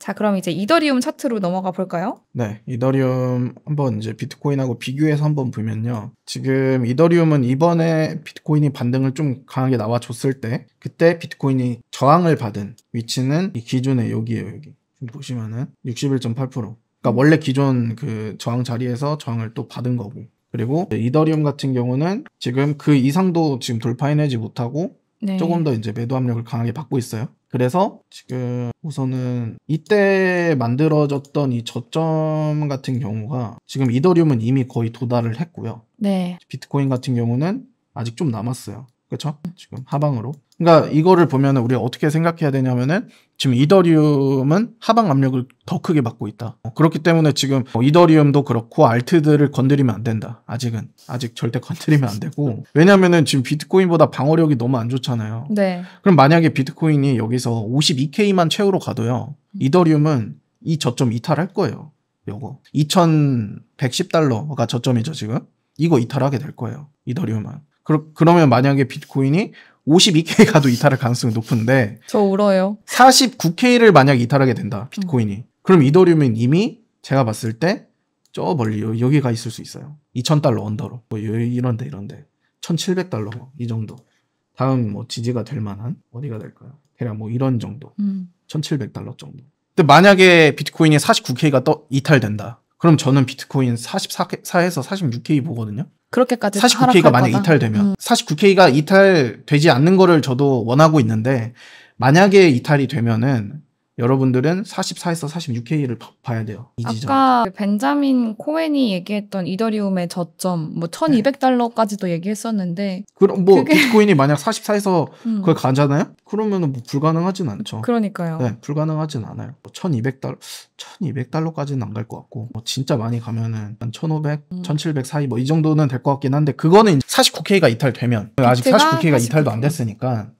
자, 그럼 이제 이더리움 차트로 넘어가 볼까요? 네, 이더리움 한번 이제 비트코인하고 비교해서 한번 보면요. 지금 이더리움은 이번에 비트코인이 반등을 좀 강하게 나와줬을 때 그때 비트코인이 저항을 받은 위치는 이기존에 여기에요, 여기. 보시면은 61.8% 그러니까 원래 기존 그 저항 자리에서 저항을 또 받은 거고 그리고 이더리움 같은 경우는 지금 그 이상도 지금 돌파해내지 못하고 네. 조금 더 이제 매도 압력을 강하게 받고 있어요. 그래서 지금 우선은 이때 만들어졌던 이 저점 같은 경우가 지금 이더리움은 이미 거의 도달을 했고요. 네. 비트코인 같은 경우는 아직 좀 남았어요. 그렇죠? 지금 하방으로. 그러니까 이거를 보면 우리가 어떻게 생각해야 되냐면은 지금 이더리움은 하방 압력을 더 크게 받고 있다. 어, 그렇기 때문에 지금 뭐 이더리움도 그렇고 알트들을 건드리면 안 된다. 아직은 아직 절대 건드리면 안 되고 왜냐면은 지금 비트코인보다 방어력이 너무 안 좋잖아요. 네. 그럼 만약에 비트코인이 여기서 52k만 채우러 가도요. 이더리움은 이 저점 이탈할 거예요. 요거 2,110달러가 저점이죠 지금. 이거 이탈하게 될 거예요. 이더리움은. 그러, 면 만약에 비트코인이 52K 가도 이탈할 가능성이 높은데 저 울어요. 49K를 만약 이탈하게 된다. 음. 비트코인이. 음. 그럼 이더리움은 이미 제가 봤을 때 저 멀리 여기 가 있을 수 있어요. 2000달러 언더로. 뭐 이런데 이런데. 1700달러 뭐 이 정도. 다음 뭐 지지가 될 만한 어디가 될까요? 대략 뭐 이런 정도. 음. 1700달러 정도. 근데 만약에 비트코인이 49K가 떠 이탈된다. 그럼 저는 비트코인 44에서 46K 보거든요. 그렇게까지 49K가 만약 이탈되면 음. 49K가 이탈되지 않는 거를 저도 원하고 있는데 만약에 이탈이 되면은 여러분들은 44에서 46K를 봐야 돼요. 이 지점. 벤자민 코헨이 얘기했던 이더리움의 저점 뭐 1200달러까지도 얘기했었는데 그럼 뭐 그게... 비트코인이 만약 44에서 음. 그걸 가잖아요? 그러면 뭐 불가능하진 않죠. 그러니까요. 네, 불가능하진 않아요. 1200달러 뭐 1200달러까지는 안 갈 것 같고 뭐 진짜 많이 가면은 한 1500, 음. 1700 사이 뭐 이 정도는 될 것 같긴 한데 그거는 49K가 이탈되면 아직 49K가 49K. 이탈도 안 됐으니까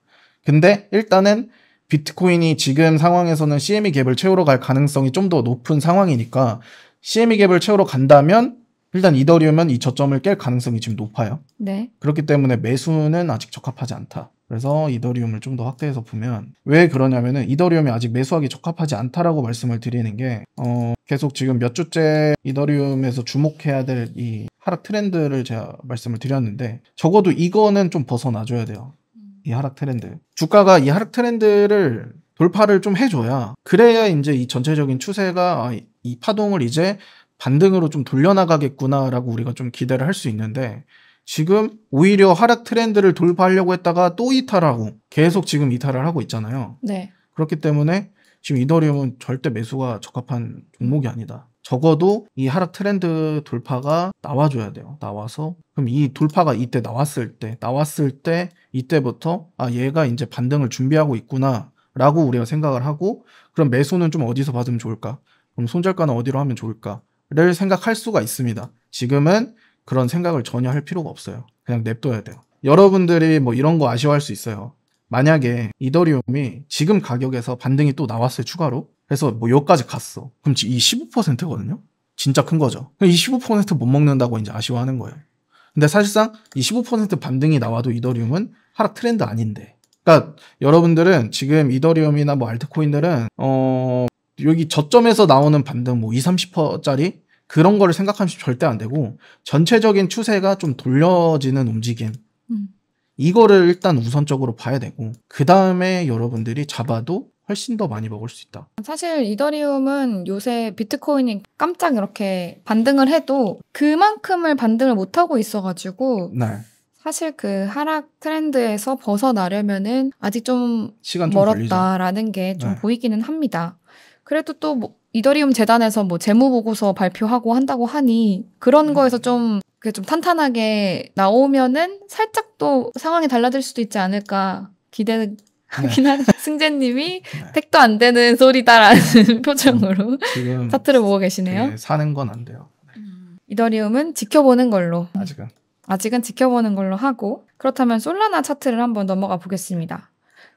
근데 일단은 비트코인이 지금 상황에서는 CME 갭을 채우러 갈 가능성이 좀 더 높은 상황이니까 CME 갭을 채우러 간다면 일단 이더리움은 이 저점을 깰 가능성이 지금 높아요. 네. 그렇기 때문에 매수는 아직 적합하지 않다. 그래서 이더리움을 좀 더 확대해서 보면 왜 그러냐면은 이더리움이 아직 매수하기 적합하지 않다라고 말씀을 드리는 게 어 계속 지금 몇 주째 이더리움에서 주목해야 될 이 하락 트렌드를 제가 말씀을 드렸는데 적어도 이거는 좀 벗어나줘야 돼요. 이 하락 트렌드. 주가가 이 하락 트렌드를 돌파를 좀 해줘야 그래야 이제 이 전체적인 추세가 아, 이 파동을 이제 반등으로 좀 돌려나가겠구나라고 우리가 좀 기대를 할 수 있는데 지금 오히려 하락 트렌드를 돌파하려고 했다가 또 이탈하고 계속 지금 이탈을 하고 있잖아요. 네. 그렇기 때문에 지금 이더리움은 절대 매수가 적합한 종목이 아니다. 적어도 이 하락 트렌드 돌파가 나와줘야 돼요. 나와서 그럼 이 돌파가 이때 나왔을 때 나왔을 때 이때부터 아 얘가 이제 반등을 준비하고 있구나 라고 우리가 생각을 하고 그럼 매수는 좀 어디서 받으면 좋을까? 그럼 손절가는 어디로 하면 좋을까?를 생각할 수가 있습니다. 지금은 그런 생각을 전혀 할 필요가 없어요. 그냥 냅둬야 돼요. 여러분들이 뭐 이런 거 아쉬워할 수 있어요. 만약에 이더리움이 지금 가격에서 반등이 또 나왔어요, 추가로. 그래서 뭐 여기까지 갔어. 그럼 이 15%거든요? 진짜 큰 거죠. 이 15%못 먹는다고 이제 아쉬워하는 거예요. 근데 사실상 이 15% 반등이 나와도 이더리움은 하락 트렌드 아닌데. 그러니까 여러분들은 지금 이더리움이나 뭐 알트코인들은 어 여기 저점에서 나오는 반등 뭐 2, 0 30%짜리 그런 거를 생각하면 절대 안 되고 전체적인 추세가 좀 돌려지는 움직임. 음. 이거를 일단 우선적으로 봐야 되고 그 다음에 여러분들이 잡아도 훨씬 더 많이 먹을 수 있다. 사실 이더리움은 요새 비트코인이 깜짝 이렇게 반등을 해도 그만큼을 반등을 못 하고 있어가지고 네. 사실 그 하락 트렌드에서 벗어나려면은 아직 좀, 좀 멀었다라는 게좀 네. 보이기는 합니다. 그래도 또뭐 이더리움 재단에서 뭐 재무 보고서 발표하고 한다고 하니 그런 음. 거에서 좀 그게 좀 탄탄하게 나오면은 살짝 또 상황이 달라질 수도 있지 않을까 기대 하긴 네. 승재님이 네. 택도 안 되는 소리다라는 음, 표정으로 지금 차트를 보고 계시네요. 사는 건 안 돼요. 네. 음. 이더리움은 지켜보는 걸로. 아직은. 아직은 지켜보는 걸로 하고 그렇다면 솔라나 차트를 한번 넘어가 보겠습니다.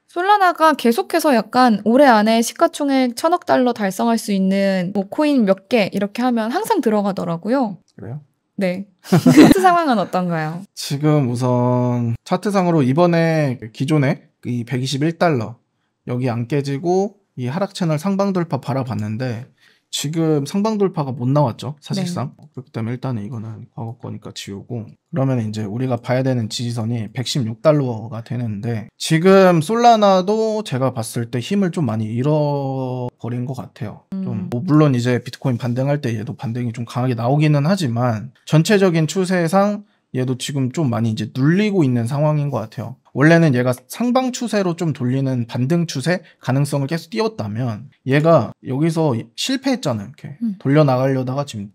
솔라나가 계속해서 약간 올해 안에 시가총액 천억 달러 달성할 수 있는 뭐 코인 몇 개 이렇게 하면 항상 들어가더라고요. 그래요? 네. 차트 상황은 어떤가요? 지금 우선 차트상으로 이번에 기존에 이 121달러 여기 안 깨지고 이 하락 채널 상방 돌파 바라봤는데 지금 상방 돌파가 못 나왔죠 사실상 네. 그렇기 때문에 일단은 이거는 과거 거니까 지우고 그러면 이제 우리가 봐야 되는 지지선이 116달러가 되는데 지금 솔라나도 제가 봤을 때 힘을 좀 많이 잃어버린 것 같아요 음. 좀뭐 물론 이제 비트코인 반등할 때 얘도 반등이 좀 강하게 나오기는 하지만 전체적인 추세상 얘도 지금 좀 많이 이제 눌리고 있는 상황인 것 같아요. 원래는 얘가 상방 추세로 좀 돌리는 반등 추세 가능성을 계속 띄웠다면 얘가 여기서 실패했잖아요. 이렇게 음. 돌려 나가려다가 지금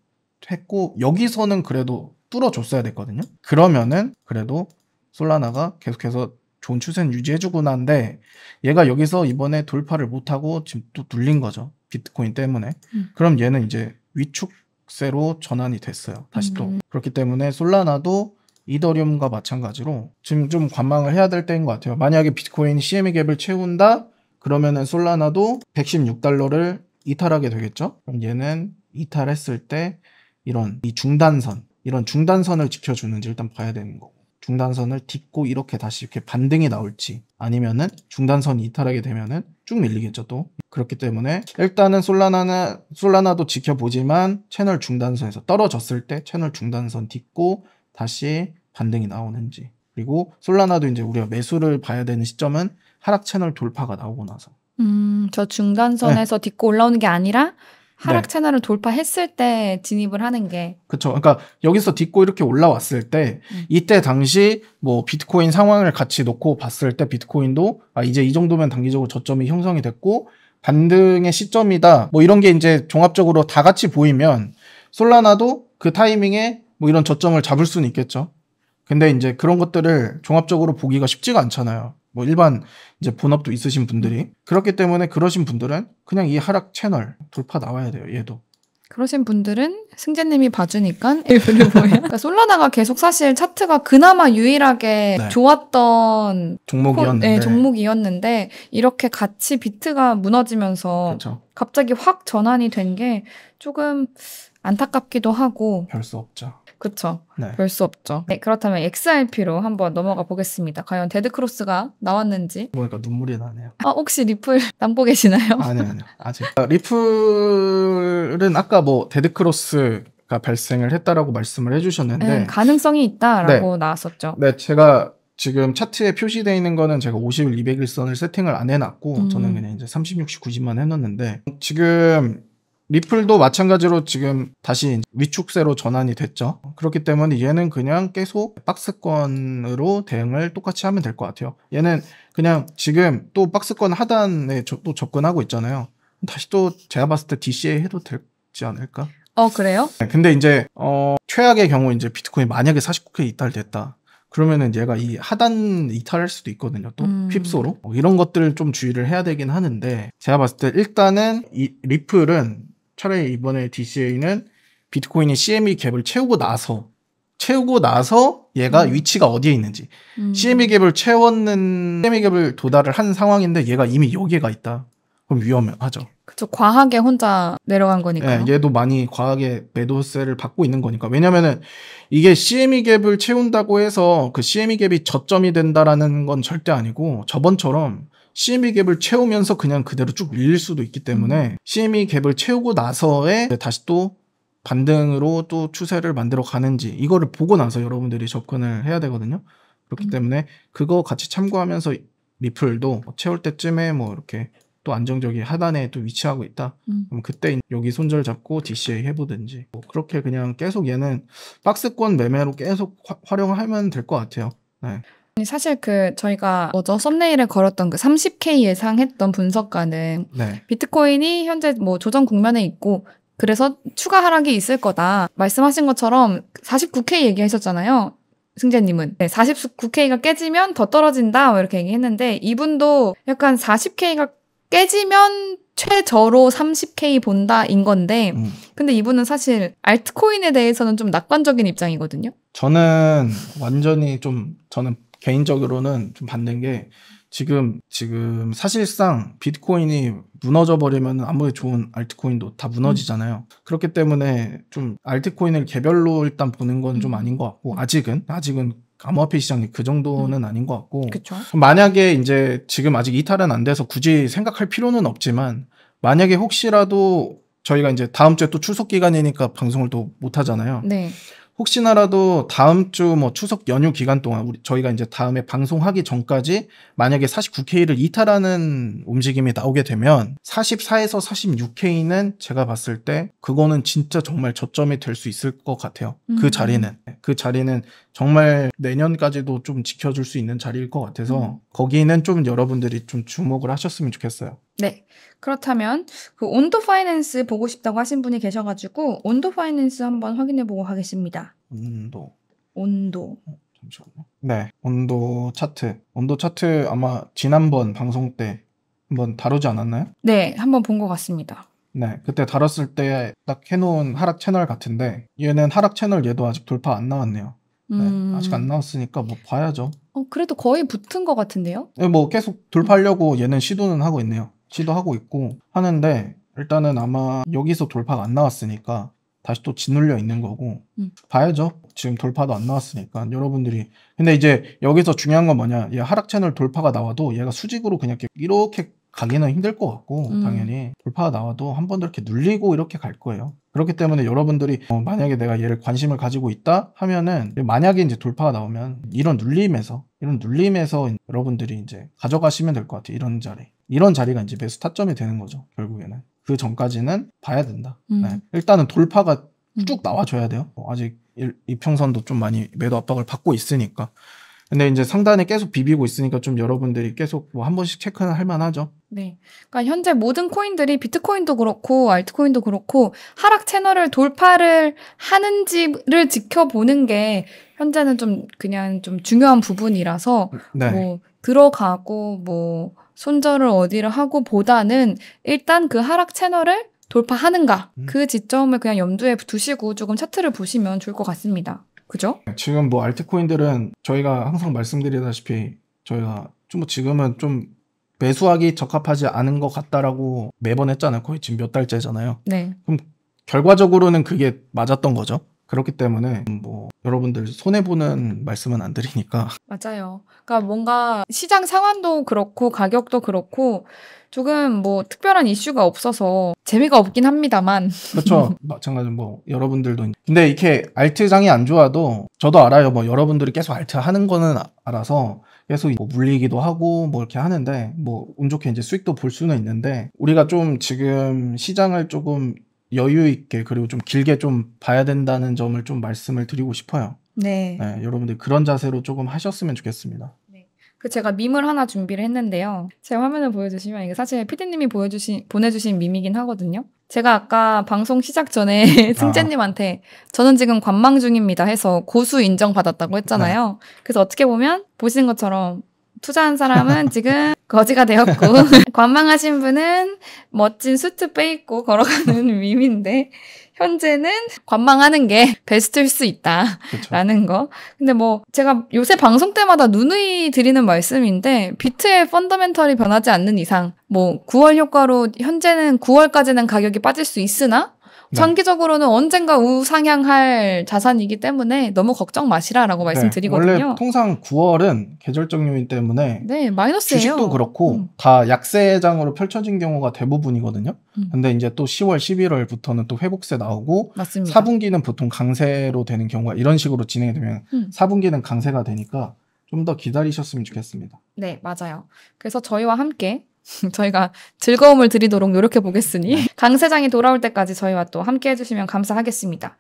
했고 여기서는 그래도 뚫어줬어야 됐거든요. 그러면은 그래도 솔라나가 계속해서 좋은 추세는 유지해주고 난데 얘가 여기서 이번에 돌파를 못하고 지금 또 눌린 거죠. 비트코인 때문에. 음. 그럼 얘는 이제 위축 쇠로 전환이 됐어요. 다시 또. 음. 그렇기 때문에 솔라나도 이더리움과 마찬가지로 지금 좀 관망을 해야 될 때인 것 같아요. 만약에 비트코인 CME 갭을 채운다? 그러면은 솔라나도 116달러를 이탈하게 되겠죠? 그럼 얘는 이탈했을 때 이런 이 중단선, 이런 중단선을 지켜주는지 일단 봐야 되는 거고. 중단선을 딛고 이렇게 다시 이렇게 반등이 나올지 아니면은 중단선이 이탈하게 되면은 쭉 밀리겠죠 또 그렇기 때문에 일단은 솔라나는 솔라나도 지켜보지만 채널 중단선에서 떨어졌을 때 채널 중단선 딛고 다시 반등이 나오는지 그리고 솔라나도 이제 우리가 매수를 봐야 되는 시점은 하락 채널 돌파가 나오고 나서 음저 중단선에서 네. 딛고 올라오는 게 아니라 하락 네. 채널을 돌파했을 때 진입을 하는 게 그렇죠. 그러니까 여기서 딛고 이렇게 올라왔을 때 음. 이때 당시 뭐 비트코인 상황을 같이 놓고 봤을 때 비트코인도 아 이제 이 정도면 단기적으로 저점이 형성이 됐고 반등의 시점이다. 뭐 이런 게 이제 종합적으로 다 같이 보이면 솔라나도 그 타이밍에 뭐 이런 저점을 잡을 수는 있겠죠. 근데 이제 그런 것들을 종합적으로 보기가 쉽지가 않잖아요. 뭐 일반 이제 본업도 있으신 분들이 음. 그렇기 때문에 그러신 분들은 그냥 이 하락 채널 돌파 나와야 돼요 얘도 그러신 분들은 승재님이 봐주니까 일부를 네, 보여. 그러니까 솔라나가 계속 사실 차트가 그나마 유일하게 네. 좋았던 종목이었는데. 코, 네, 종목이었는데 이렇게 같이 비트가 무너지면서 그렇죠. 갑자기 확 전환이 된 게 조금 안타깝기도 하고 별 수 없죠. 그렇죠. 네. 별수 없죠. 네, 그렇다면 XRP로 한번 넘어가 보겠습니다. 과연 데드크로스가 나왔는지 보니까 눈물이 나네요. 아 혹시 리플 남보 계시나요? 아니요, 아니요. 아직. 아, 리플은 아까 뭐 데드크로스 가 발생을 했다라고 말씀을 해주셨는데 네, 가능성이 있다라고 네. 나왔었죠. 네, 제가 지금 차트에 표시되어 있는 거는 제가 50일, 200일선을 세팅을 안 해놨고, 음. 저는 그냥 이제 30, 60, 90만 해놨는데, 지금 리플도 마찬가지로 지금 다시 위축세로 전환이 됐죠. 그렇기 때문에 얘는 그냥 계속 박스권으로 대응을 똑같이 하면 될 것 같아요. 얘는 그냥 지금 또 박스권 하단에 저, 또 접근하고 있잖아요. 다시 또 제가 봤을 때 DCA 해도 되지 않을까? 어 그래요? 네, 근데 이제 어, 최악의 경우 이제 비트코인 만약에 49K 이탈됐다. 그러면은 얘가 이 하단 이탈할 수도 있거든요. 또 음. 핍소로 뭐 이런 것들을 좀 주의를 해야 되긴 하는데 제가 봤을 때 일단은 이 리플은 차라리 이번에 DCA는 비트코인이 CME 갭을 채우고 나서 채우고 나서 얘가 음. 위치가 어디에 있는지 음. CME 갭을 채웠는 CME 갭을 도달을 한 상황인데 얘가 이미 여기가 있다. 그럼 위험하죠. 그쵸 과하게 혼자 내려간 거니까. 네, 얘도 많이 과하게 매도세를 받고 있는 거니까. 왜냐면은 이게 CME 갭을 채운다고 해서 그 CME 갭이 저점이 된다라는 건 절대 아니고 저번처럼 CME 갭을 채우면서 그냥 그대로 쭉 밀릴 수도 있기 때문에 CME 음. 갭을 채우고 나서에 다시 또 반등으로 또 추세를 만들어 가는지 이거를 보고 나서 여러분들이 접근을 해야 되거든요. 그렇기 음. 때문에 그거 같이 참고하면서 리플도 뭐 채울 때쯤에 뭐 이렇게 또 안정적인 하단에 또 위치하고 있다. 음. 그럼 그때 여기 손절 잡고 DCA 해보든지 뭐 그렇게 그냥 계속 얘는 박스권 매매로 계속 화, 활용하면 될 것 같아요. 네. 사실 그 저희가 어저 썸네일에 걸었던 그 30K 예상했던 분석가는 네. 비트코인이 현재 뭐 조정 국면에 있고 그래서 추가 하락이 있을 거다. 말씀하신 것처럼 49K 얘기하셨잖아요. 승재님은 네, 49K가 깨지면 더 떨어진다 뭐 이렇게 얘기했는데 이분도 약간 40K가 깨지면 최저로 30K 본다인 건데, 음. 근데 이분은 사실 알트코인에 대해서는 좀 낙관적인 입장이거든요? 저는 완전히 좀, 저는 개인적으로는 좀 받는 게 지금 지금 사실상 비트코인이 무너져 버리면 아무리 좋은 알트코인도 다 무너지잖아요. 음. 그렇기 때문에 좀 알트코인을 개별로 일단 보는 건좀 음. 아닌 것 같고 아직은 아직은 암호화폐 시장이 그 정도는 음. 아닌 것 같고 그쵸. 만약에 이제 지금 아직 이탈은 안 돼서 굳이 생각할 필요는 없지만 만약에 혹시라도 저희가 이제 다음 주에 또 출석 기간이니까 방송을 또 못 하잖아요. 네. 혹시나라도 다음 주 뭐 추석 연휴 기간 동안 우리 저희가 이제 다음에 방송하기 전까지 만약에 49K를 이탈하는 움직임이 나오게 되면 44에서 46K는 제가 봤을 때 그거는 진짜 정말 저점이 될 수 있을 것 같아요. 그 음. 그 자리는 그 자리는 정말 내년까지도 좀 지켜줄 수 있는 자리일 것 같아서 음. 거기는 좀 여러분들이 좀 주목을 하셨으면 좋겠어요. 네. 그렇다면 그 온도 파이낸스 보고 싶다고 하신 분이 계셔가지고 온도 파이낸스 한번 확인해 보고 가겠습니다. 온도. 온도. 어, 네. 온도 차트. 온도 차트 아마 지난번 방송 때 한번 다루지 않았나요? 네. 한번 본 것 같습니다. 네, 그때 다뤘을 때 딱 해놓은 하락 채널 같은데 얘는 하락 채널 얘도 아직 돌파 안 나왔네요. 네, 음. 네, 아직 안 나왔으니까 뭐 봐야죠. 어, 그래도 거의 붙은 것 같은데요? 네, 뭐 계속 돌파하려고 얘는 시도는 하고 있네요. 시도하고 있고 하는데 일단은 아마 여기서 돌파가 안 나왔으니까 다시 또 짓눌려 있는 거고 음. 봐야죠. 지금 돌파도 안 나왔으니까 여러분들이 근데 이제 여기서 중요한 건 뭐냐? 얘 하락 채널 돌파가 나와도 얘가 수직으로 그냥 이렇게 가기는 힘들 것 같고 음. 당연히 돌파가 나와도 한 번 더 이렇게 눌리고 이렇게 갈 거예요. 그렇기 때문에 여러분들이 어, 만약에 내가 얘를 관심을 가지고 있다 하면은 만약에 이제 돌파가 나오면 이런 눌림에서 이런 눌림에서 여러분들이 이제 가져가시면 될 것 같아요. 이런 자리. 이런 자리가 이제 매수 타점이 되는 거죠. 결국에는 그 전까지는 봐야 된다. 음. 네. 일단은 돌파가 음. 쭉 나와줘야 돼요. 어, 아직 이평선도 좀 많이 매도 압박을 받고 있으니까 근데 이제 상단에 계속 비비고 있으니까 좀 여러분들이 계속 뭐 한 번씩 체크는 할 만하죠. 네. 그러니까 현재 모든 코인들이 비트코인도 그렇고 알트코인도 그렇고 하락 채널을 돌파를 하는지를 지켜보는 게 현재는 좀 그냥 좀 중요한 부분이라서 네. 뭐 들어가고 뭐 손절을 어디를 하고 보다는 일단 그 하락 채널을 돌파하는가 음. 그 지점을 그냥 염두에 두시고 조금 차트를 보시면 좋을 것 같습니다. 그죠? 지금 뭐 알트코인들은 저희가 항상 말씀드리다시피 저희가 좀 지금은 좀 매수하기 적합하지 않은 것 같다라고 매번 했잖아요. 거의 지금 몇 달째잖아요. 네. 그럼 결과적으로는 그게 맞았던 거죠. 그렇기 때문에 뭐 여러분들 손해 보는 말씀은 안 드리니까 맞아요. 그러니까 뭔가 시장 상황도 그렇고 가격도 그렇고 조금 뭐 특별한 이슈가 없어서 재미가 없긴 합니다만. 그렇죠. 마찬가지로 뭐 여러분들도. 근데 이렇게 알트장이 안 좋아도 저도 알아요. 뭐 여러분들이 계속 알트 하는 거는 아, 알아서 계속 뭐 물리기도 하고 뭐 이렇게 하는데 뭐 운 좋게 이제 수익도 볼 수는 있는데 우리가 좀 지금 시장을 조금 여유 있게 그리고 좀 길게 좀 봐야 된다는 점을 좀 말씀을 드리고 싶어요. 네. 네 여러분들 그런 자세로 조금 하셨으면 좋겠습니다. 그 제가 밈을 하나 준비를 했는데요. 제 화면을 보여주시면 이게 사실 피디님이 보여주신 보내주신 밈이긴 하거든요. 제가 아까 방송 시작 전에 아. 승재님한테 저는 지금 관망 중입니다 해서 고수 인정받았다고 했잖아요. 네. 그래서 어떻게 보면 보시 것처럼 투자한 사람은 지금 거지가 되었고 관망하신 분은 멋진 수트 빼입고 걸어가는 밈인데 현재는 관망하는 게 베스트일 수 있다라는 거. 근데 뭐 제가 요새 방송 때마다 누누이 드리는 말씀인데 비트의 펀더멘털이 변하지 않는 이상 뭐 9월 효과로 현재는 9월까지는 가격이 빠질 수 있으나 장기적으로는 네. 언젠가 우상향할 자산이기 때문에 너무 걱정 마시라라고 네. 말씀드리거든요. 원래 통상 9월은 계절적 요인 때문에 네, 마이너스예요. 주식도 그렇고 음. 다 약세장으로 펼쳐진 경우가 대부분이거든요. 음. 근데 이제 또 10월, 11월부터는 또 회복세 나오고 맞습니다. 4분기는 보통 강세로 되는 경우가 이런 식으로 진행이 되면 음. 4분기는 강세가 되니까 좀 더 기다리셨으면 좋겠습니다. 네, 맞아요. 그래서 저희와 함께 저희가 즐거움을 드리도록 노력해 보겠으니 네. 강세장이 돌아올 때까지 저희와 또 함께 해주시면 감사하겠습니다.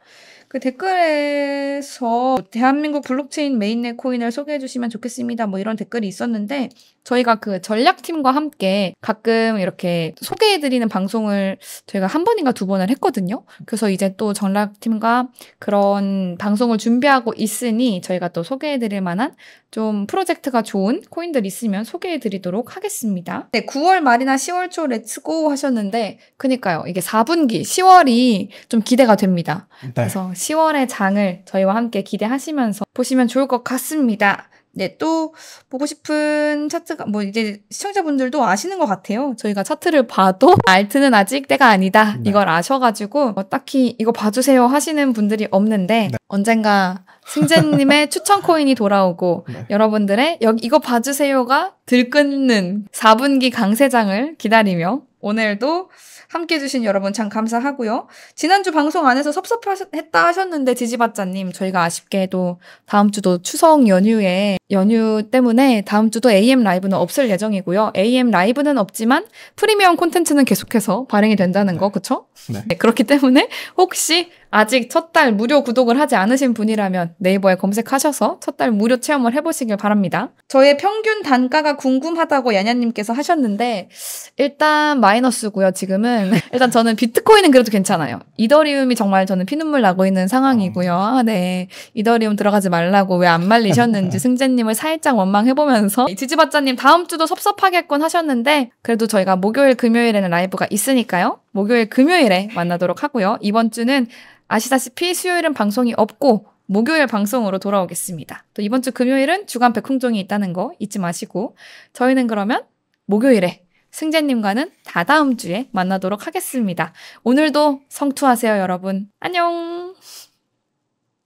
그 댓글에서 대한민국 블록체인 메인넷 코인을 소개해 주시면 좋겠습니다. 뭐 이런 댓글이 있었는데 저희가 그 전략팀과 함께 가끔 이렇게 소개해 드리는 방송을 저희가 한 번인가 두 번을 했거든요. 그래서 이제 또 전략팀과 그런 방송을 준비하고 있으니 저희가 또 소개해 드릴 만한 좀 프로젝트가 좋은 코인들 있으면 소개해 드리도록 하겠습니다. 네, 9월 말이나 10월 초 렛츠고 하셨는데 그니까요. 이게 4분기 10월이 좀 기대가 됩니다. 네. 그래서 10월의 장을 저희와 함께 기대하시면서 보시면 좋을 것 같습니다. 네, 또 보고 싶은 차트가 뭐 이제 시청자분들도 아시는 것 같아요. 저희가 차트를 봐도 알트는 아직 때가 아니다. 네. 이걸 아셔가지고 뭐 딱히 이거 봐주세요 하시는 분들이 없는데 네. 언젠가 승재님의 추천 코인이 돌아오고 네. 여러분들의 여기 이거 봐주세요가 들끓는 4분기 강세장을 기다리며 오늘도 함께 해주신 여러분 참 감사하고요. 지난주 방송 안에서 섭섭했다 하셨는데 지지받자님 저희가 아쉽게도 다음 주도 추석 연휴에 연휴 때문에 다음 주도 AM 라이브는 없을 예정이고요. AM 라이브는 없지만 프리미엄 콘텐츠는 계속해서 발행이 된다는 거, 그쵸? 네. 네 그렇기 때문에 혹시 아직 첫 달 무료 구독을 하지 않으신 분이라면 네이버에 검색하셔서 첫 달 무료 체험을 해보시길 바랍니다. 저의 평균 단가가 궁금하다고 야냐님께서 하셨는데 일단 마이너스고요. 지금은 일단 저는 비트코인은 그래도 괜찮아요. 이더리움이 정말 저는 피눈물 나고 있는 상황이고요. 아, 네 이더리움 들어가지 말라고 왜 안 말리셨는지 승재님 선생님을 살짝 원망해보면서 지지받자님 다음 주도 섭섭하겠군 하셨는데 그래도 저희가 목요일 금요일에는 라이브가 있으니까요. 목요일 금요일에 만나도록 하고요. 이번 주는 아시다시피 수요일은 방송이 없고 목요일 방송으로 돌아오겠습니다. 또 이번 주 금요일은 주간 백홍종이 있다는 거 잊지 마시고 저희는 그러면 목요일에 승재님과는 다다음 주에 만나도록 하겠습니다. 오늘도 성투하세요, 여러분. 안녕!